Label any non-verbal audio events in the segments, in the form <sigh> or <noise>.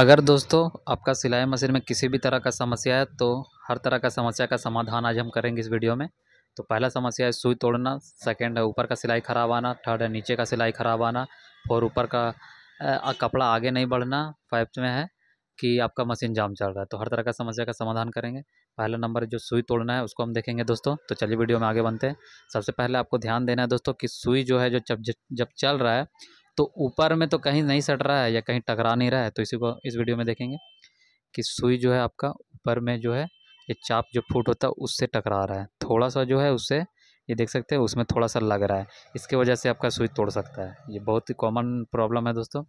अगर दोस्तों आपका सिलाई मशीन में किसी भी तरह का समस्या है तो हर तरह का समस्या का समाधान आज हम करेंगे इस वीडियो में तो पहला समस्या है सुई तोड़ना सेकंड है ऊपर का सिलाई खराब आना थर्ड है नीचे का सिलाई खराब आना और ऊपर का आ, कपड़ा आगे नहीं बढ़ना फाइव में है कि आपका मशीन जाम चल रहा है तो हर तरह का समस्या का समाधान करेंगे पहला नंबर जो सुई तोड़ना है उसको हम देखेंगे दोस्तों तो चलिए वीडियो में आगे बनते हैं सबसे पहले आपको ध्यान देना है दोस्तों कि सुई जो है जो जब जब चल रहा है तो ऊपर में तो कहीं नहीं सट रहा है या कहीं टकरा नहीं रहा है तो इसी को इस वीडियो में देखेंगे कि सुई जो है आपका ऊपर में जो है ये चाप जो फूट होता है उससे टकरा रहा है थोड़ा सा जो है उससे ये देख सकते हैं उसमें थोड़ा सा लग रहा है इसके वजह से आपका स्विच तोड़ सकता है ये बहुत ही कॉमन प्रॉब्लम है दोस्तों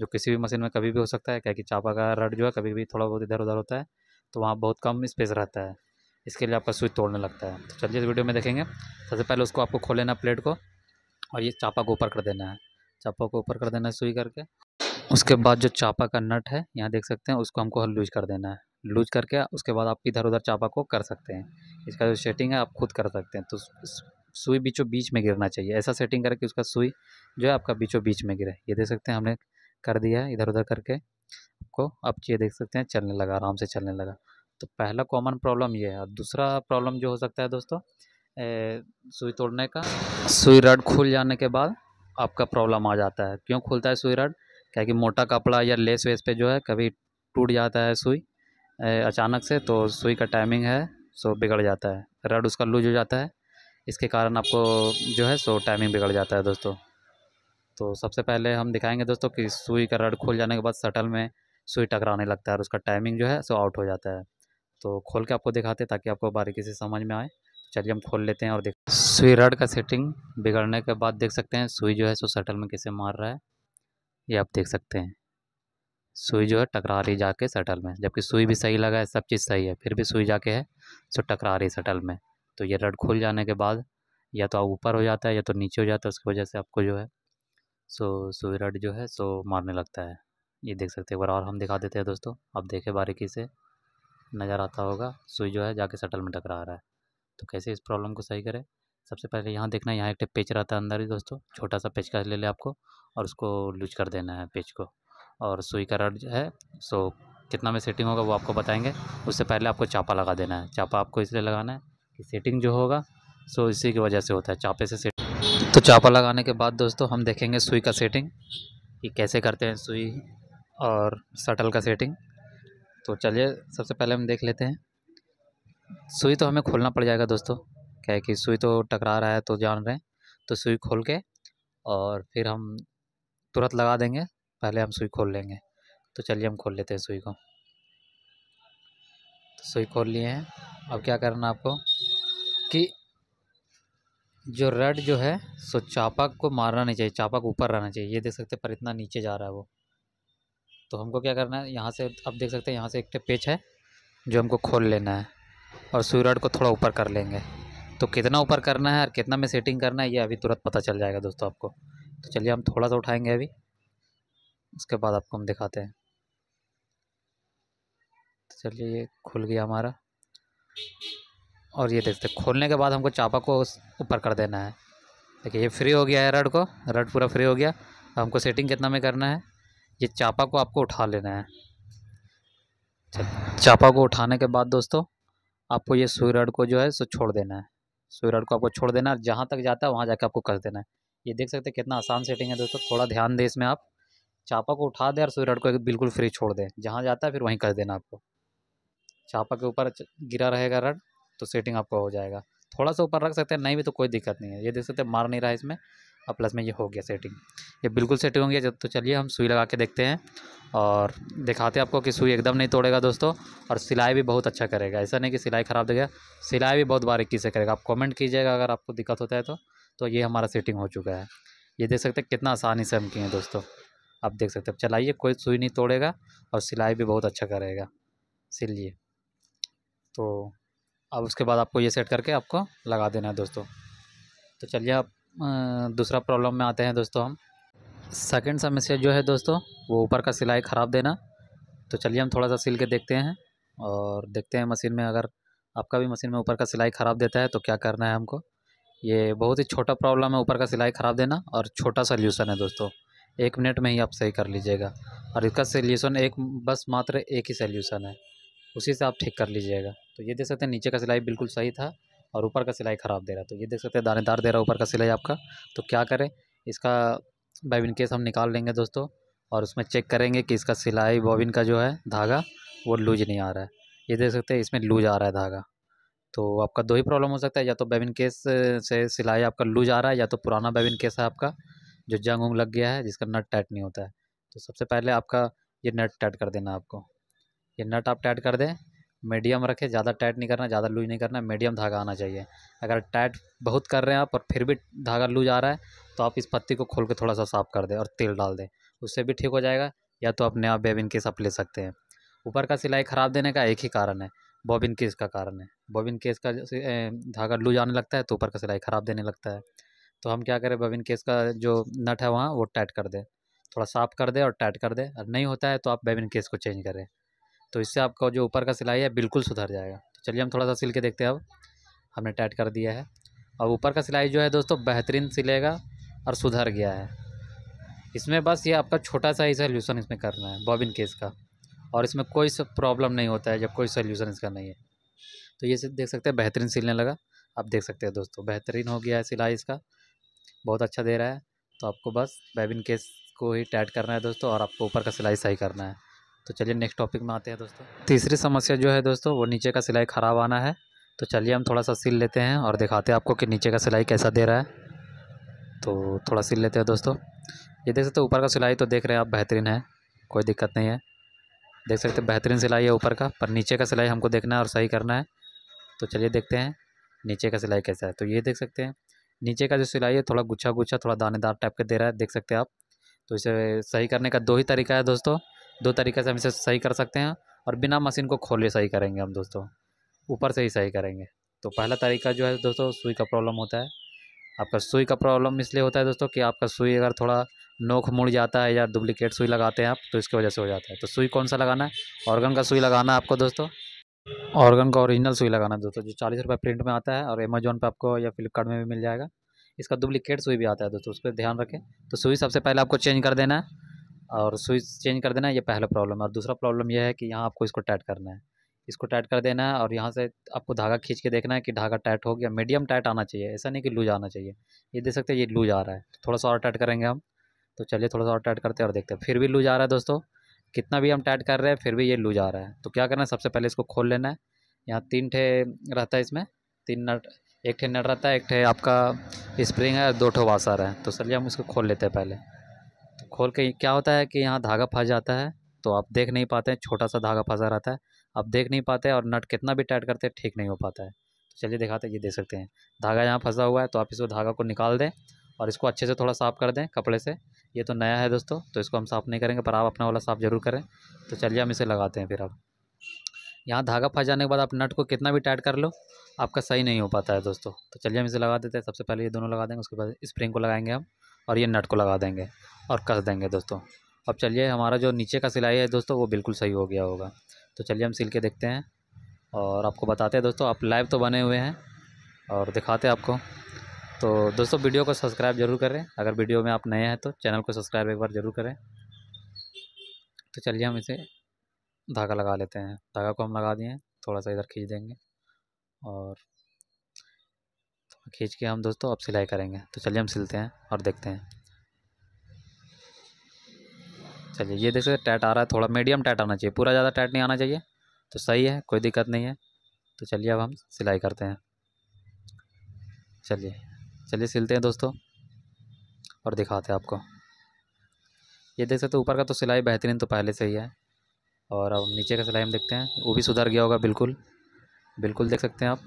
जो किसी भी मशीन में कभी भी हो सकता है क्या कि चापा का रड जो है कभी भी थोड़ा बहुत इधर उधर होता है तो वहाँ बहुत कम स्पेस रहता है इसके लिए आपका स्विच तोड़ने लगता है तो चलिए इस वीडियो में देखेंगे सबसे पहले उसको आपको खोल लेना प्लेट को और ये चापा को ऊपर कर देना है चापा को ऊपर कर देना है सुई करके उसके बाद जो चापा का नट है यहाँ देख सकते हैं उसको हमको लूज कर देना है लूज करके उसके बाद आप इधर उधर चापा को कर सकते हैं इसका जो सेटिंग है आप खुद कर सकते हैं तो सुई बीचों बीच में गिरना चाहिए ऐसा सेटिंग करके उसका सुई जो है आपका बीचों बीच में गिरे ये देख सकते हैं हमने कर दिया है इधर उधर करके आपको अब ये देख सकते हैं चलने लगा आराम से चलने लगा तो पहला कॉमन प्रॉब्लम ये है और दूसरा प्रॉब्लम जो हो सकता है दोस्तों ए, सुई तोड़ने का सुई रड खुल जाने के बाद आपका प्रॉब्लम आ जाता है क्यों खुलता है सुई रॉड क्या कि मोटा कपड़ा या लेस वेस पे जो है कभी टूट जाता है सुई अचानक से तो सुई का टाइमिंग है सो बिगड़ जाता है रड उसका लूज हो जाता है इसके कारण आपको जो है सो टाइमिंग बिगड़ जाता है दोस्तों तो सबसे पहले हम दिखाएंगे दोस्तों कि सुई का रड खुल जाने के बाद सटल में सुई टकराने लगता है और उसका टाइमिंग जो है सो आउट हो जाता है तो खोल के आपको दिखाते ताकि आपको बारीकी से समझ में आए चलिए हम खोल लेते हैं और देख सुई रड का सेटिंग बिगड़ने के बाद देख सकते हैं सुई जो है सो सटल में कैसे मार रहा है ये आप देख सकते हैं सुई जो है टकरा रही जाके सटल में जबकि सुई भी सही लगा है सब चीज़ सही है फिर भी सुई जाके है सो टकरा रही सटल में तो ये रड खुल जाने के बाद या तो आप ऊपर हो जाता है या तो नीचे हो जाता है उसकी वजह से आपको जो है सो सुई रड जो है सो मारने लगता है ये देख सकते हैं एक बार और हम दिखा देते हैं दोस्तों आप देखें बारीकी से नज़र आता होगा सुई जो है जाके सटल में टकरा रहा है तो कैसे इस प्रॉब्लम को सही करें सबसे पहले यहाँ देखना यहाँ एक पेच रहता है अंदर ही दोस्तों छोटा सा पेचकश ले लें आपको और उसको लूज कर देना है पेच को और सुई का रड है सो कितना में सेटिंग होगा वो आपको बताएंगे उससे पहले आपको चापा लगा देना है चापा आपको इसलिए लगाना है कि सेटिंग जो होगा सो इसी की वजह से होता है चापे से सेटिंग तो चापा लगाने के बाद दोस्तों हम देखेंगे सुई का सेटिंग कि कैसे करते हैं सुई और शटल का सेटिंग तो चलिए सबसे पहले हम देख लेते हैं सुई तो हमें खोलना पड़ जाएगा दोस्तों क्या है कि सुई तो टकरा रहा है तो जान रहे हैं तो सुई खोल के और फिर हम तुरंत लगा देंगे पहले हम सुई खोल लेंगे तो चलिए हम खोल लेते हैं सुई को तो सुई खोल लिए हैं अब क्या करना आपको कि जो रेड जो है सो चापक को मारना नहीं चाहिए चापक ऊपर रहना चाहिए ये देख सकते पर इतना नीचे जा रहा है वो तो हमको क्या करना है यहाँ से आप देख सकते हैं यहाँ से एक पेच है जो हमको खोल लेना है और स्वीराट को थोड़ा ऊपर कर लेंगे तो कितना ऊपर करना है और कितना में सेटिंग करना है ये अभी तुरंत पता चल जाएगा दोस्तों आपको तो चलिए हम थोड़ा सा उठाएंगे अभी उसके बाद आपको हम दिखाते हैं तो चलिए ये खुल गया हमारा और ये देखते खोलने के बाद हमको चापा को ऊपर कर देना है देखिए ये फ्री हो गया है रड को रड पूरा फ्री हो गया हमको सेटिंग कितना में करना है ये चापा को आपको उठा लेना है चापा को उठाने के बाद दोस्तों आपको ये सुई रड को जो है सो छोड़ देना है सुई रड को आपको छोड़ देना है जहाँ तक जाता है वहाँ जाके आपको कस देना है ये देख सकते हैं कितना आसान सेटिंग है दोस्तों थोड़ा ध्यान दें इसमें आप चापा को उठा दें और सुई रड को बिल्कुल फ्री छोड़ दें जहाँ जाता है फिर वहीं कस देना आपको चापा के ऊपर गिरा रहेगा रड तो सेटिंग आपका हो जाएगा थोड़ा सा ऊपर रख सकते हैं नहीं भी तो कोई दिक्कत नहीं है ये देख सकते मार नहीं रहा है इसमें और प्लस में ये हो गया सेटिंग ये बिल्कुल सेटिंग होंगे जब तो चलिए हम सुई लगा के देखते हैं और दिखाते हैं आपको कि सुई एकदम नहीं तोड़ेगा दोस्तों और सिलाई भी बहुत अच्छा करेगा ऐसा नहीं कि सिलाई ख़राब देगा सिलाई भी बहुत बारीकी से करेगा आप कॉमेंट कीजिएगा अगर आपको दिक्कत होता है तो तो ये हमारा सेटिंग हो चुका है ये देख सकते हैं कितना आसानी से हम किए हैं दोस्तों आप देख सकते हैं चलाइए कोई सुई नहीं तोड़ेगा और सिलाई भी बहुत अच्छा करेगा सिलिए तो अब उसके बाद आपको ये सेट करके आपको लगा देना है दोस्तों तो चलिए आप दूसरा प्रॉब्लम में आते हैं दोस्तों हम सेकंड समस्या जो है दोस्तों वो ऊपर का सिलाई ख़राब देना तो चलिए हम थोड़ा सा सिल के देखते हैं और देखते हैं मशीन में अगर आपका भी मशीन में ऊपर का सिलाई ख़राब देता है तो क्या करना है हमको ये बहुत ही छोटा प्रॉब्लम है ऊपर का सिलाई ख़राब देना और छोटा सोल्यूशन है दोस्तों एक मिनट में ही आप सही कर लीजिएगा और इसका सोल्यूशन एक बस मात्र एक ही सोल्यूशन है उसी से आप ठीक कर लीजिएगा तो ये देख सकते हैं नीचे का सिलाई बिल्कुल सही था और ऊपर का सिलाई ख़राब दे रहा है तो ये देख सकते हैं दानेदार दे रहा है ऊपर का सिलाई आपका तो क्या करें इसका बाइबिन केस हम निकाल लेंगे दोस्तों और उसमें चेक करेंगे कि इसका सिलाई बॉबिन का जो है धागा वो लूज नहीं आ रहा है ये देख सकते हैं इसमें लूज आ रहा है धागा तो आपका दो ही प्रॉब्लम हो सकता है या तो बेबिन केस से सिलाई आपका लूज आ रहा है या तो पुराना बेबिन केस है आपका जो जंग उंग लग गया है जिसका नट टाइट नहीं होता है तो सबसे पहले आपका ये नट टाइट कर देना आपको ये नट आप टाइट कर दें मीडियम रखें ज़्यादा टाइट नहीं करना ज़्यादा लूज नहीं करना मीडियम धागा आना चाहिए अगर टाइट बहुत कर रहे हैं आप और फिर भी धागा लूज आ रहा है तो आप इस पत्ती को खोल के थोड़ा सा साफ़ कर दें और तेल डाल दें उससे भी ठीक हो जाएगा या तो आप नया बेबिन केस आप ले सकते हैं ऊपर का सिलाई ख़राब देने का एक ही कारण है बॉबिन केस का कारण है बॉबिन केस का धागा लूज आने लगता है तो ऊपर का सिलाई ख़राब देने लगता है तो हम क्या करें बॉबिन केस का जो नट है वहाँ वो टाइट कर दें थोड़ा साफ़ कर दे और टाइट कर दे और नहीं होता है तो आप बेबिन केस को चेंज करें तो इससे आपका जो ऊपर का सिलाई है बिल्कुल सुधर जाएगा तो चलिए हम थोड़ा सा सिल के देखते हैं अब हमने टाइट कर दिया है और ऊपर का सिलाई जो है दोस्तों बेहतरीन सिलेगा और सुधर गया है इसमें बस ये आपका छोटा सा ही सोल्यूशन इसमें करना है बॉबिन केस का और इसमें कोई प्रॉब्लम नहीं होता है जब कोई सोल्यूशन इसका नहीं है तो ये देख सकते हैं बेहतरीन सिलने लगा आप देख सकते हैं दोस्तों बेहतरीन हो गया है सिलाई इसका बहुत अच्छा दे रहा है तो आपको बस बेबिन केस को ही टाइट करना है दोस्तों और आपको ऊपर का सिलाई सही करना है तो चलिए नेक्स्ट टॉपिक में आते हैं दोस्तों तीसरी समस्या जो है दोस्तों वो नीचे का सिलाई ख़राब आना है तो चलिए हम थोड़ा सा सिल लेते हैं और दिखाते हैं आपको कि नीचे का सिलाई कैसा दे रहा है तो थोड़ा सिल लेते हैं दोस्तों ये देख सकते हो ऊपर का सिलाई तो देख रहे हैं आप बेहतरीन है कोई दिक्कत नहीं है देख सकते हैं बेहतरीन सिलाई है ऊपर का पर नीचे का सिलाई हमको देखना है और सही करना है तो चलिए देखते हैं नीचे का सिलाई कैसा है तो ये देख सकते हैं नीचे का जो सिलाई है थोड़ा गुच्छा गुच्छा थोड़ा दानेदार टाइप का दे रहा है देख सकते हैं आप तो इसे सही करने का दो ही तरीका है दोस्तों दो तरीके से हम इसे सही कर सकते हैं और बिना मशीन को खोले सही करेंगे हम दोस्तों ऊपर से ही सही करेंगे तो पहला तरीका जो है दोस्तों सुई का प्रॉब्लम होता है आपका सुई का प्रॉब्लम इसलिए होता है दोस्तों कि आपका सुई अगर थोड़ा नोक मुड़ जाता है या डुप्लीकेट सुई लगाते हैं आप तो इसकी वजह से हो जाता है तो सुई कौन सा लगाना है ऑर्गन का सुई लगाना है आपको दोस्तों ऑर्गन का ओरिजिनल सुई लगाना है दोस्तों जो चालीस रुपये प्रिंट में आता है और अमेजोन पर आपको या फ्लिपकार्ट में भी मिल जाएगा इसका डुप्लीकेट सुई भी आता है दोस्तों उस पर ध्यान रखें तो सुई सबसे पहले आपको चेंज कर देना है और स्विच चेंज कर देना है ये पहला प्रॉब्लम है और दूसरा प्रॉब्लम यह है कि यहाँ आपको इसको टाइट करना है इसको टाइट कर देना है और यहाँ से आपको धागा खींच के देखना है कि धागा टाइट हो गया मीडियम टाइट आना चाहिए ऐसा नहीं कि लूज आना चाहिए ये देख सकते हैं ये लूज आ रहा है थोड़ा सा और टाइट करेंगे हम तो चलिए थोड़ा सा और टाइट करते हैं और देखते हैं फिर भी लूज आ रहा है दोस्तों कितना भी हम टाइट कर रहे हैं फिर भी ये लूज आ रहा है तो क्या करना है सबसे पहले इसको खोल लेना है यहाँ तीन ठे रहता है इसमें तीन नट एक ठे नट रहता है एक ठे आपका स्प्रिंग है दो ठो वासर है तो चलिए हम इसको खोल लेते हैं पहले खोल के क्या होता है कि यहाँ धागा फंस जाता है तो आप देख नहीं पाते हैं छोटा सा धागा फंसा रहता है आप देख नहीं पाते और नट कितना भी टाइट करते हैं ठीक नहीं हो पाता है तो चलिए दिखाते हैं ये देख सकते हैं धागा यहाँ फंसा हुआ है तो आप इसको धागा को निकाल दें और इसको अच्छे से थोड़ा साफ़ कर दें कपड़े से ये तो नया है दोस्तों तो इसको हम साफ़ नहीं करेंगे पर आप अपना वाला साफ़ ज़रूर करें तो चलिए हम इसे लगाते हैं फिर आप यहाँ धागा फंस जाने के बाद आप नट को कितना भी टाइट कर लो आपका सही नहीं हो पाता है दोस्तों तो चलिए हम इसे लगा देते हैं सबसे पहले ये दोनों लगा देंगे उसके बाद स्प्रिंग को लगाएंगे हम और ये नट को लगा देंगे और कस देंगे दोस्तों अब चलिए हमारा जो नीचे का सिलाई है दोस्तों वो बिल्कुल सही हो गया होगा तो चलिए हम सिल के देखते हैं और आपको बताते हैं दोस्तों आप लाइव तो बने हुए हैं और दिखाते हैं आपको तो दोस्तों वीडियो को सब्सक्राइब जरूर करें अगर वीडियो में आप नए हैं तो चैनल को सब्सक्राइब एक बार ज़रूर करें तो चलिए हम इसे धागा लगा लेते हैं धागा को हम लगा दिए थोड़ा सा इधर खींच देंगे और खींच के हम दोस्तों अब सिलाई करेंगे तो चलिए हम सिलते हैं और देखते हैं चलिए ये देख सकते टाइट आ रहा है थोड़ा मीडियम टाइट आना चाहिए पूरा ज़्यादा टाइट नहीं आना चाहिए तो सही है कोई दिक्कत नहीं है तो चलिए अब हम सिलाई करते हैं चलिए चलिए सिलते हैं दोस्तों और दिखाते हैं आपको ये देख सकते ऊपर का तो सिलाई बेहतरीन तो पहले से ही है और अब नीचे का सिलाई हम देखते हैं वो भी सुधर गया होगा बिल्कुल बिल्कुल देख सकते हैं आप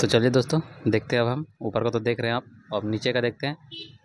तो चलिए दोस्तों देखते हैं अब हम ऊपर का तो देख रहे हैं आप अब नीचे का देखते हैं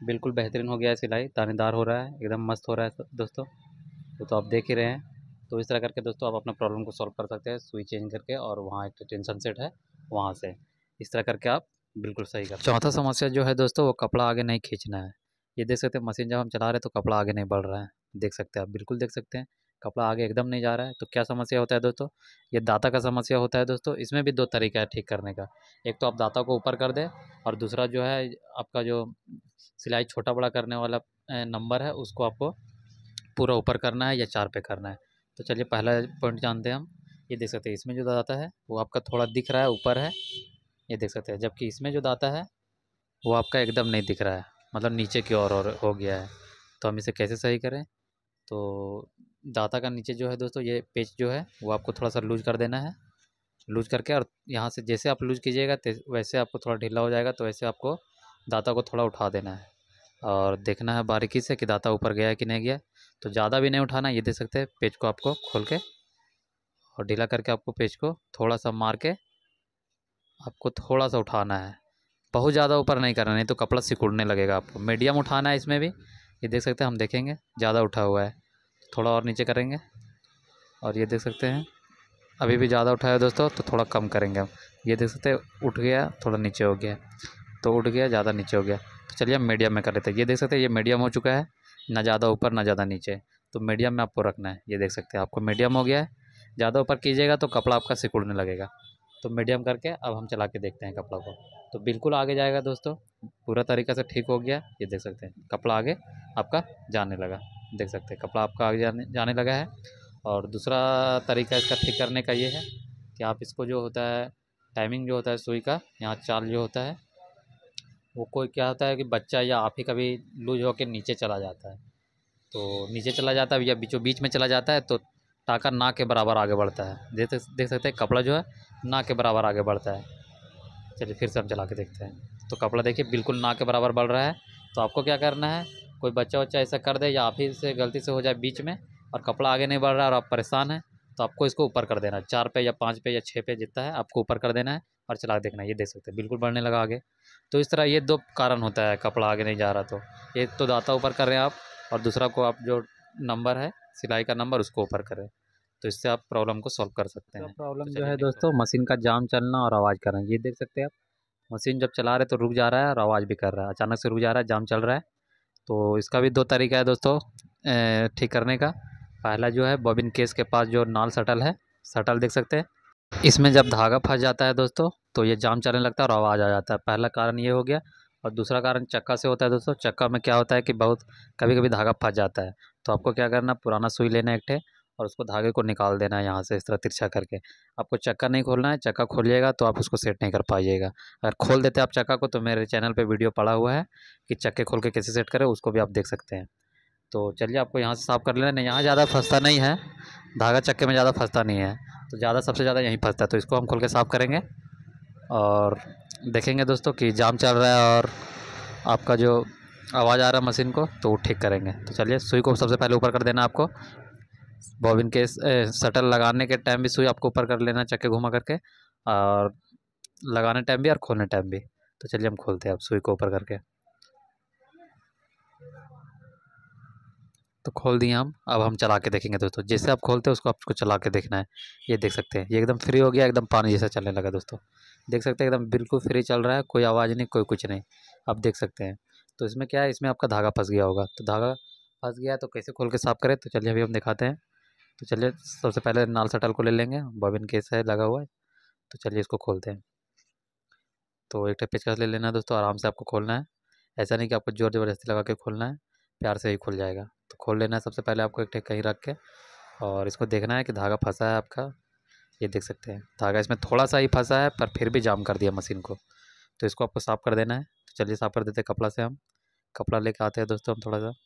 बिल्कुल बेहतरीन हो गया है सिलाई दानेदार हो रहा है एकदम मस्त हो रहा है दोस्तों तो, तो आप देख ही रहे हैं तो इस तरह करके दोस्तों आप अपना प्रॉब्लम को सॉल्व कर सकते हैं स्विच चेंज करके और वहाँ एक टेंशन सेट है वहाँ से इस तरह करके आप बिल्कुल सही कर चौथा समस्या जो है दोस्तों वो कपड़ा आगे नहीं खींचना है ये देख सकते हैं मशीन जब हम चला रहे हैं तो कपड़ा आगे नहीं बढ़ रहा है देख सकते हैं आप बिल्कुल देख सकते हैं कपड़ा आगे एकदम नहीं जा रहा है तो क्या समस्या होता है दोस्तों ये दाता का समस्या होता है दोस्तों इसमें भी दो तरीका है ठीक करने का एक तो आप दाता को ऊपर कर दें और दूसरा जो है आपका जो सिलाई छोटा बड़ा करने वाला नंबर है उसको आपको पूरा ऊपर करना है या चार पे करना है तो चलिए पहला पॉइंट जानते हैं हम ये देख सकते हैं इसमें जो दाता है वो आपका थोड़ा दिख रहा है ऊपर है ये देख सकते हैं जबकि इसमें जो दाता है वो आपका एकदम नहीं दिख रहा है मतलब नीचे की ओर और हो गया है तो हम इसे कैसे सही करें तो दाता का नीचे जो है दोस्तों ये पेज जो है वो आपको थोड़ा सा लूज कर देना है लूज करके और यहाँ से जैसे आप लूज कीजिएगा वैसे आपको थोड़ा ढीला हो जाएगा तो वैसे आपको दाता को थोड़ा उठा देना है और देखना है बारीकी से कि दाता ऊपर गया कि नहीं गया तो ज़्यादा भी नहीं उठाना ये देख सकते हैं पेज को आपको खोल के और ढीला करके आपको पेज को थोड़ा सा मार के आपको थोड़ा सा उठाना है बहुत ज़्यादा ऊपर नहीं करना नहीं तो कपड़ा सिकुड़ने लगेगा आपको मीडियम उठाना है इसमें भी ये देख सकते हैं हम देखेंगे ज़्यादा उठा हुआ है थोड़ा और नीचे करेंगे और ये देख सकते हैं अभी भी ज़्यादा उठाया दोस्तों तो थोड़ा कम करेंगे हम ये देख सकते हैं उठ गया थोड़ा नीचे हो गया तो उठ गया ज़्यादा नीचे हो गया तो चलिए हम मीडियम में कर लेते हैं ये देख सकते हैं ये मीडियम हो चुका है ना ज़्यादा ऊपर ना ज़्यादा नीचे तो मीडियम में आपको रखना है ये देख सकते हैं आपको मीडियम हो गया है ज़्यादा ऊपर कीजिएगा तो कपड़ा आपका सिकुड़ने लगेगा तो मीडियम करके अब हम चला के देखते हैं कपड़ा को तो बिल्कुल आगे जाएगा दोस्तों पूरा तरीका से ठीक हो गया ये देख सकते हैं कपड़ा आगे आपका जाने लगा देख सकते हैं कपड़ा आपका आगे जाने जाने लगा है और दूसरा तरीका इसका ठीक करने का ये है कि आप इसको जो होता है टाइमिंग जो होता है सुई का यहाँ चाल जो होता है वो कोई क्या होता है कि बच्चा या आप ही कभी लूज होकर नीचे चला जाता है तो नीचे चला जाता है या बीचों बीच में चला जाता है तो टाका ना के बराबर आगे बढ़ता है देख देख सकते हैं कपड़ा जो है ना के बराबर आगे बढ़ता है चलिए फिर से हम चला के देखते हैं तो कपड़ा देखिए बिल्कुल ना के बराबर बढ़ रहा है तो आपको क्या करना है कोई बच्चा वच्चा ऐसा कर दे या आप ही से गलती से हो जाए बीच में और कपड़ा आगे नहीं बढ़ रहा और आप परेशान हैं तो आपको इसको ऊपर कर देना है चार पे या पाँच पे या छः पे जितना है आपको ऊपर कर देना है और चला के देखना है ये देख सकते हैं बिल्कुल बढ़ने लगा आगे तो इस तरह ये दो कारण होता है कपड़ा आगे नहीं जा रहा तो एक तो दाता ऊपर कर रहे हैं आप और दूसरा को आप जो नंबर है सिलाई का नंबर उसको ऊपर करें तो इससे आप प्रॉब्लम को सॉल्व कर सकते तो हैं प्रॉब्लम तो जो है दोस्तों मशीन का जाम चलना और आवाज़ करना ये देख सकते हैं आप मशीन जब चला रहे तो रुक जा रहा है और आवाज़ भी कर रहा है अचानक से रुक जा रहा है जाम चल रहा है तो इसका भी दो तरीका है दोस्तों ठीक करने का पहला जो है बॉबिन केस के पास जो नाल सटल है सटल देख सकते हैं इसमें जब धागा फंस जाता है दोस्तों तो ये जाम चलने लगता है और आवाज़ आ जाता है पहला कारण ये हो गया और दूसरा कारण चक्का से होता है दोस्तों चक्का में क्या होता है कि बहुत कभी कभी धागा फंस जाता है तो आपको क्या करना पुराना सुई लेना एक ठे और उसको धागे को निकाल देना है यहाँ से इस तरह तिरछा करके आपको चक्का नहीं खोलना है चक्का खोलिएगा तो आप उसको सेट नहीं कर पाइएगा अगर खोल देते आप चक्का को तो मेरे चैनल पर वीडियो पड़ा हुआ है कि चक्के खोल के कैसे सेट करें उसको भी आप देख सकते हैं तो चलिए आपको यहाँ से साफ़ कर लेना नहीं यहाँ ज़्यादा फंसता नहीं है धागा चक्के में ज़्यादा फंसता नहीं है तो ज़्यादा सबसे ज़्यादा यहीं फंसता है तो इसको हम खोल के साफ़ करेंगे और देखेंगे दोस्तों कि जाम चल रहा है और आपका जो आवाज़ आ रहा है मशीन को तो वो ठीक करेंगे तो चलिए सुई को सबसे पहले ऊपर कर देना आपको बॉबिन के शटल लगाने के टाइम भी सुई आपको ऊपर कर लेना चक्के घुमा करके और लगाने टाइम भी और खोलने टाइम भी तो चलिए हम खोलते हैं आप सुई को ऊपर करके तो खोल दिए हम अब हम चला के देखेंगे दोस्तों जैसे आप खोलते हैं उसको आपको चला के देखना है ये देख सकते हैं ये एकदम फ्री हो गया एकदम पानी जैसा चलने लगा दोस्तों देख सकते हैं एकदम बिल्कुल फ्री चल रहा है कोई आवाज़ नहीं कोई कुछ नहीं आप देख सकते हैं तो इसमें क्या है इसमें आपका धागा फंस गया होगा तो धागा फंस गया तो कैसे खोल के साफ़ करें तो चलिए अभी हम दिखाते हैं तो चलिए सबसे पहले नाल सटल को ले लेंगे बॉबिन केस है लगा हुआ है तो चलिए इसको खोलते हैं तो एक पेचकस ले लेना है दोस्तों आराम से आपको खोलना है ऐसा नहीं कि आपको ज़ोर ज़बरदस्ती लगा के खोलना है प्यार से ही खुल जाएगा तो खोल लेना है सबसे पहले आपको एक कहीं रख के और इसको देखना है कि धागा फंसा है आपका ये देख सकते हैं धागा इसमें थोड़ा सा ही फंसा है पर फिर भी जाम कर दिया मशीन को तो इसको आपको साफ़ कर देना है तो चलिए साफ़ कर देते हैं कपड़ा से हम कपड़ा लेके आते हैं दोस्तों हम थोड़ा सा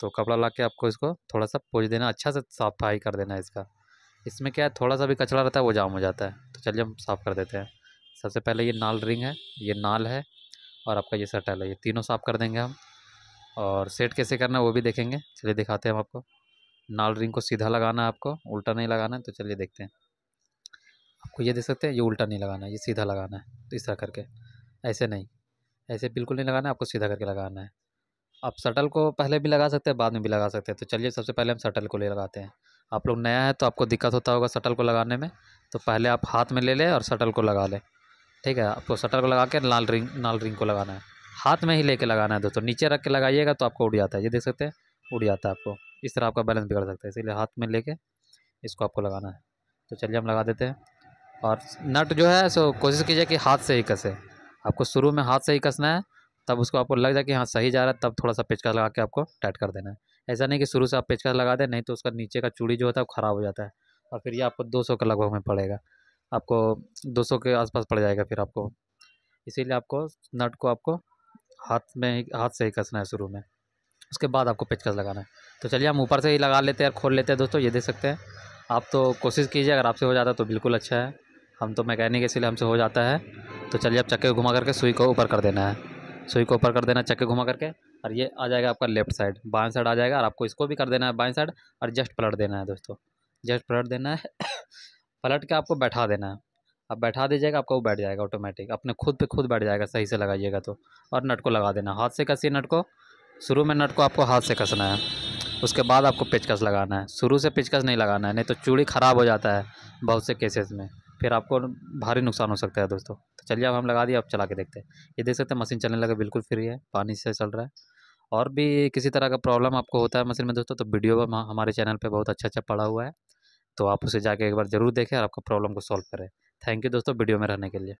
तो कपड़ा ला के आपको इसको थोड़ा सा पोज देना अच्छा से सफाई कर देना इसका इसमें क्या है थोड़ा सा भी कचरा रहता है वो जाम हो जाता है तो चलिए हम साफ़ कर देते हैं सबसे पहले ये नाल रिंग है ये नाल है और आपका ये सटल है ये तीनों साफ़ कर देंगे हम और सेट कैसे करना है वो भी देखेंगे चलिए दिखाते हैं हम आपको नाल रिंग को सीधा लगाना है आपको उल्टा नहीं लगाना है तो चलिए देखते हैं आपको ये देख सकते हैं ये उल्टा नहीं लगाना है ये सीधा लगाना है तो इस तरह करके ऐसे नहीं ऐसे बिल्कुल नहीं लगाना है आपको सीधा करके लगाना है आप शटल को पहले भी लगा सकते हैं बाद में भी लगा सकते हैं तो चलिए सबसे पहले हम शटल को ले लगाते हैं आप लोग नया है तो आपको दिक्कत होता होगा शटल को लगाने में तो पहले आप हाथ में ले लें और शटल को लगा लें ठीक है आपको शटल को लगा के लाल रिंग लाल रिंग को लगाना है हाथ में ही लेके लगाना है दोस्तों नीचे रख के लगाइएगा तो आपको उड़ जाता है ये देख सकते हैं उड़ जाता है आपको इस तरह आपका बैलेंस बिगड़ सकता है इसीलिए हाथ में लेके इसको आपको लगाना है तो चलिए हम लगा देते हैं और नट जो है सो कोशिश कीजिए कि हाथ से ही कसे आपको शुरू में हाथ से ही कसना है तब उसको आपको लग जाए कि हाँ सही जा रहा है तब थोड़ा सा पेचकस लगा के आपको टाइट कर देना है ऐसा नहीं कि शुरू से आप पेचकस लगा दें नहीं तो उसका नीचे का चूड़ी जो होता है वो ख़राब हो जाता है और फिर ये आपको दो सौ के लगभग में पड़ेगा आपको दो सौ के आसपास पड़ जाएगा फिर आपको इसीलिए आपको नट को आपको हाथ में ही हाथ से ही कसना है शुरू में उसके बाद आपको पेचकस लगाना है तो चलिए हम ऊपर से ही लगा लेते हैं और खोल लेते हैं दोस्तों ये देख सकते हैं आप तो कोशिश कीजिए अगर आपसे हो जाता तो बिल्कुल अच्छा है हम तो मैकेनिक इसलिए हमसे हो जाता है तो चलिए आप चक्के को घुमा करके सुई को ऊपर कर देना है सुई को ऊपर कर देना चक्के घुमा करके और ये आ जाएगा आपका लेफ्ट साइड बाएं साइड आ जाएगा और आपको इसको भी कर देना है बाएं साइड और जस्ट पलट देना है दोस्तों जस्ट पलट देना है <coughs> पलट के आपको बैठा देना है आप बैठा दीजिएगा आपका वो बैठ जाएगा ऑटोमेटिक अपने खुद पे खुद बैठ जाएगा सही से लगाइएगा तो और नट को लगा देना हाथ से कसिए नट को शुरू में नट को आपको हाथ से कसना है उसके बाद आपको पेचकस लगाना है शुरू से पेचकस नहीं लगाना है नहीं तो चूड़ी ख़राब हो जाता है बहुत से केसेस में फिर आपको भारी नुकसान हो सकता है दोस्तों तो चलिए अब हम लगा दिए अब चला के देखते हैं ये देख सकते हैं मशीन चलने लगा बिल्कुल फ्री है पानी से चल रहा है और भी किसी तरह का प्रॉब्लम आपको होता है मशीन में दोस्तों तो वीडियो हमारे चैनल पर बहुत अच्छा अच्छा पड़ा हुआ है तो आप उसे जाके एक बार ज़रूर देखें और आपका प्रॉब्लम को सॉल्व करें थैंक यू दोस्तों वीडियो में रहने के लिए